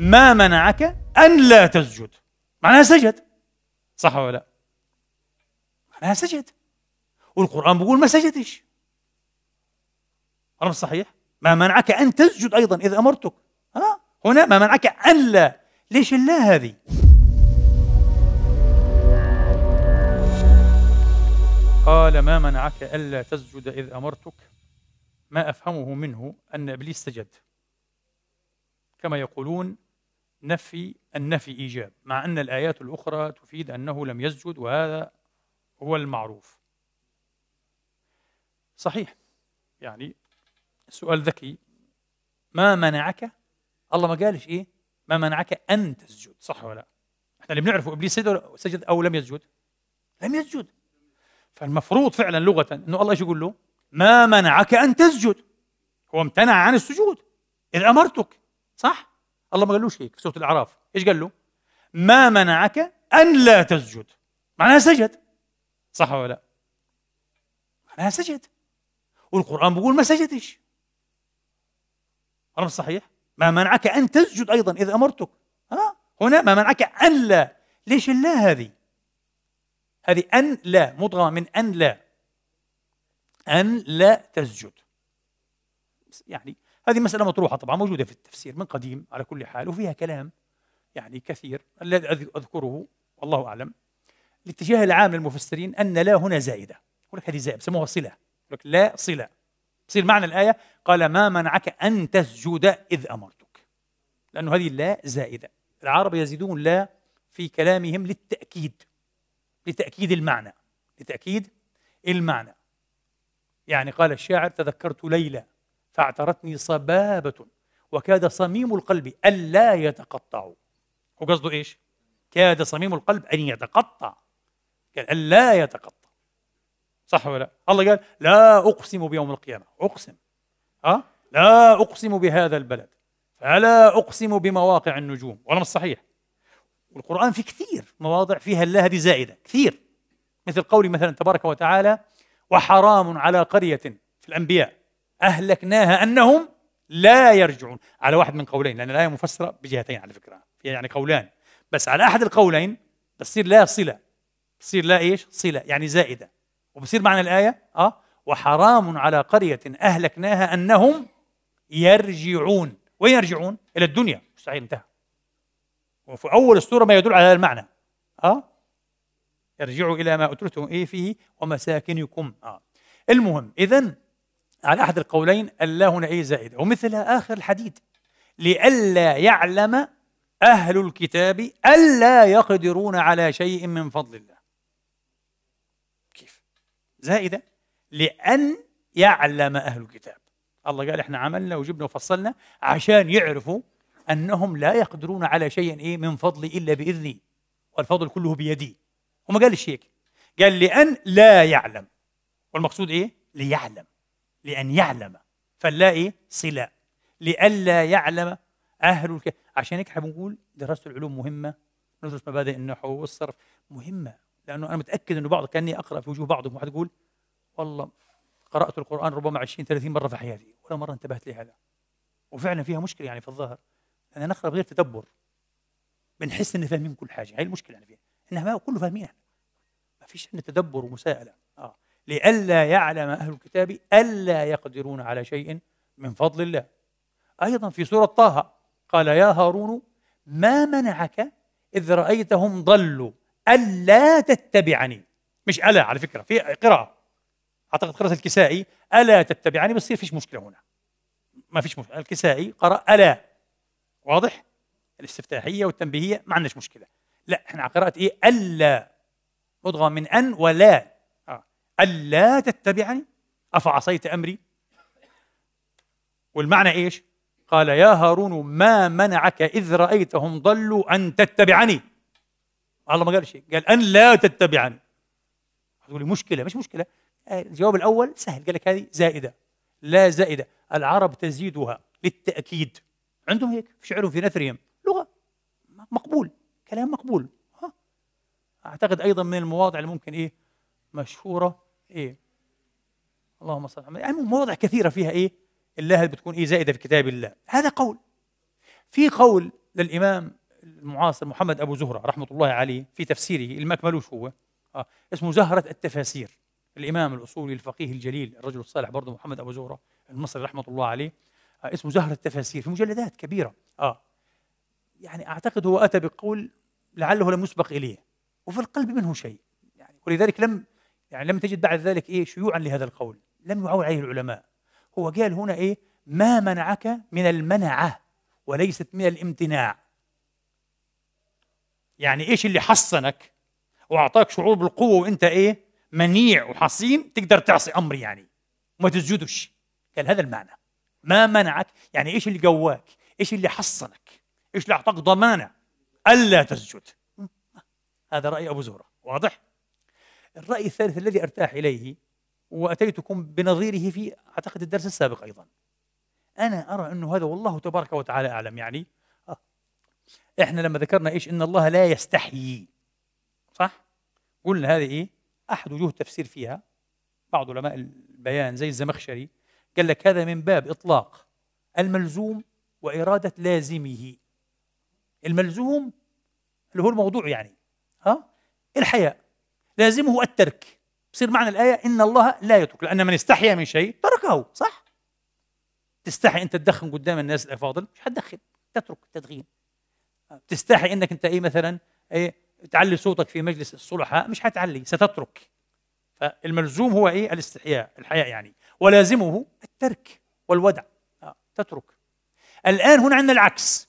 ما منعك أن لا تسجد معناها سجد صح ولا لا معناها سجد والقرآن بيقول ما سجدش ألم صحيح ما منعك أن تسجد أيضا إذ أمرتك ها هنا ما منعك أن لا ليش اللا هذه قال ما منعك ألا تسجد إذ أمرتك ما أفهمه منه أن إبليس سجد كما يقولون نفي النفي إيجاب مع أن الآيات الأخرى تفيد أنه لم يسجد وهذا هو المعروف صحيح يعني سؤال ذكي ما منعك الله ما قالش إيه ما منعك أن تسجد صح ولا لا احنا اللي بنعرفه إبليس سجد أو لم يسجد لم يسجد فالمفروض فعلا لغة أنه الله ايش يقول له ما منعك أن تسجد هو امتنع عن السجود إذ أمرتك صح الله ما قالوش هيك في سوره الاعراف ايش قال له ما منعك ان لا تسجد معناها سجد صح ولا لا معناها سجد والقران بيقول ما سجدش ألم صحيح ما منعك أن تسجد أيضا اذا أمرتك ها هنا ما منعك أن لا ليش اللا هذه هذه أن لا مضغة من أن لا أن لا تسجد يعني هذه مسألة مطروحة طبعا موجودة في التفسير من قديم على كل حال وفيها كلام يعني كثير الذي أذكره والله أعلم الاتجاه العام للمفسرين أن لا هنا زائدة يقول لك هذه زائدة يسموها صلة يقول لك لا صلة تصير معنى الآية قال ما منعك أن تسجد إذ أمرتك لأنه هذه لا زائدة العرب يزيدون لا في كلامهم للتأكيد لتأكيد المعنى لتأكيد المعنى يعني قال الشاعر تذكرت ليلى فاعترتني صبابة وكاد صميم القلب ألا يتقطع وقصده إيش؟ كاد صميم القلب أن يتقطع قال ألا يتقطع صح ولا لا؟ الله قال لا أقسم بيوم القيامة أقسم أه؟ لا أقسم بهذا البلد فلا أقسم بمواقع النجوم ولا الصحيح والقرآن في كثير مواضع فيها الله هذه زائدة كثير مثل قولي مثلا تبارك وتعالى وحرام على قرية في الأنبياء أهلكناها أنهم لا يرجعون على واحد من قولين لأن الآية مفسرة بجهتين على فكرة يعني قولان بس على أحد القولين بتصير لا صلة بتصير لا إيش صلة يعني زائدة وبصير معنى الآية آه وحرام على قرية أهلكناها أنهم يرجعون وين يرجعون؟ إلى الدنيا مستحيل انتهى وفي أول السورة ما يدل على هذا المعنى آه ارجعوا إلى ما أترتم إيه فيه ومساكنكم آه المهم إذا على أحد القولين ألا نعي زائدة ومثلها آخر الحديد لئلا يعلم أهل الكتاب ألا يقدرون على شيء من فضل الله كيف زائدة لأن يعلم أهل الكتاب الله قال احنا عملنا وجبنا وفصلنا عشان يعرفوا أنهم لا يقدرون على شيء إيه من فضلي إلا بإذني والفضل كله بيدي وما قالش هيك قال لأن لا يعلم والمقصود إيه ليعلم لأن يعلم فنلاقي إيه؟ صلة لئلا يعلم أهل الكتاب عشان هيك بنقول دراسة العلوم مهمة ندرس مبادئ النحو والصرف مهمة لأنه أنا متأكد أنه بعض كأني أقرأ في وجوه بعضهم واحد يقول والله قرأت القرآن ربما 20 30 مرة في حياتي ولا مرة انتبهت لهذا وفعلا فيها مشكلة يعني في الظاهر أنا نقرأ بغير تدبر بنحس إن فاهمين كل حاجة هاي المشكلة يعني فيها إنها ما كله فاهمينها ما فيش عندنا تدبر ومساءلة آه لئلا يعلم أهل الكتاب ألا يقدرون على شيء من فضل الله أيضا في سورة طه قال يا هارون ما منعك إذ رأيتهم ضلوا ألا تتبعني مش ألا على فكرة في قراءة أعتقد قراءة الكسائي ألا تتبعني بتصير فيش مشكلة هنا ما فيش مشكلة الكسائي قرأ ألا واضح الاستفتاحية والتنبيهية ما عندناش مشكلة لا احنا على قراءة إيه ألا مضغة من أن ولا ألا تتبعني أفعصيت أمري والمعنى إيش قال يا هارون ما منعك إذ رأيتهم ضلوا أن تتبعني الله ما قال شيء قال أن لا تتبعني تقول مشكلة مش مشكلة آه، الجواب الأول سهل قال لك هذه زائدة لا زائدة العرب تزيدها للتأكيد عندهم هيك في شعرهم في نثرهم لغة مقبول كلام مقبول ها. أعتقد أيضا من المواضع اللي ممكن إيه مشهورة ايه اللهم صل على محمد يعني مواضع كثيره فيها ايه الله بتكون ايه زائده في كتاب الله هذا قول في قول للامام المعاصر محمد ابو زهره رحمه الله عليه في تفسيره اللي ما اكملوش هو آه اسمه زهره التفاسير الامام الاصولي الفقيه الجليل الرجل الصالح برضه محمد ابو زهره المصري رحمه الله عليه آه اسمه زهره التفاسير في مجلدات كبيره اه يعني اعتقد هو اتى بقول لعله لم يسبق اليه وفي القلب منه شيء يعني ولذلك لم يعني لم تجد بعد ذلك إيه شيوعا لهذا القول لم يعول عليه العلماء هو قال هنا إيه ما منعك من المنعة وليست من الامتناع يعني إيش اللي حصنك وأعطاك شعور بالقوة وأنت إيه منيع وحصين تقدر تعصي أمري يعني وما تسجدش قال هذا المعنى ما منعك يعني إيش اللي قواك إيش اللي حصنك إيش اللي أعطاك ضمانة ألا تسجد هذا رأي أبو زهرة واضح؟ الرأي الثالث الذي أرتاح إليه وأتيتكم بنظيره في أعتقد الدرس السابق أيضا أنا أرى أنه هذا والله تبارك وتعالى أعلم يعني آه، إحنا لما ذكرنا إيش إن الله لا يستحيي صح؟ قلنا هذه إيه؟ أحد وجوه التفسير فيها بعض علماء البيان زي الزمخشري قال لك هذا من باب إطلاق الملزوم وإرادة لازمه الملزوم اللي هو الموضوع يعني ها الحياء لازمه الترك بصير معنى الآية إن الله لا يترك لأن من استحيا من شيء تركه صح تستحي أنت تدخن قدام الناس الأفاضل مش هتدخن تترك التدخين تستحي أنك أنت إيه مثلا إيه تعلي صوتك في مجلس الصلحاء مش هتعلي ستترك فالملزوم هو إيه الاستحياء الحياء يعني ولازمه الترك والودع آه. تترك الآن هنا عندنا العكس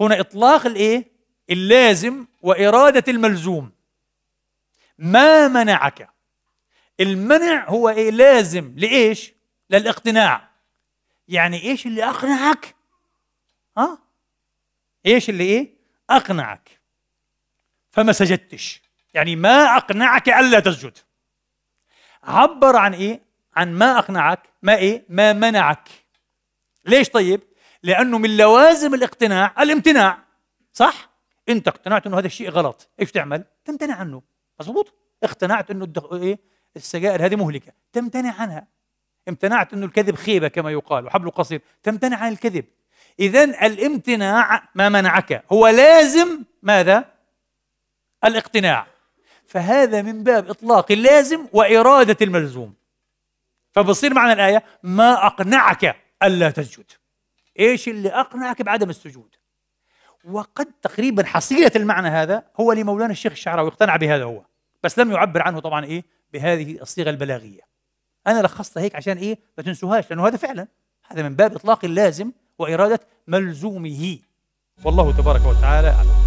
هنا إطلاق الإيه اللازم وإرادة الملزوم ما منعك المنع هو ايه لازم لايش للاقتناع يعني ايش اللي اقنعك ها ايش اللي ايه اقنعك فما سجدتش يعني ما اقنعك الا تسجد عبر عن ايه عن ما اقنعك ما ايه ما منعك ليش طيب لانه من لوازم الاقتناع الامتناع صح انت اقتنعت انه هذا الشيء غلط ايش تعمل تمتنع عنه مظبوط اقتنعت انه الدخ... ايه السجائر هذه مهلكه تمتنع عنها امتنعت انه الكذب خيبه كما يقال وحبل قصير تمتنع عن الكذب اذا الامتناع ما منعك هو لازم ماذا الاقتناع فهذا من باب اطلاق اللازم واراده الملزوم فبصير معنى الايه ما اقنعك الا تسجد ايش اللي اقنعك بعدم السجود وقد تقريبا حصيلة المعنى هذا هو لمولانا الشيخ الشعراوي اقتنع بهذا هو بس لم يعبر عنه طبعا إيه بهذه الصيغة البلاغية أنا لخصتها هيك عشان إيه ما تنسوهاش لأنه هذا فعلا هذا من باب إطلاق اللازم وإرادة ملزومه والله تبارك وتعالى أعلم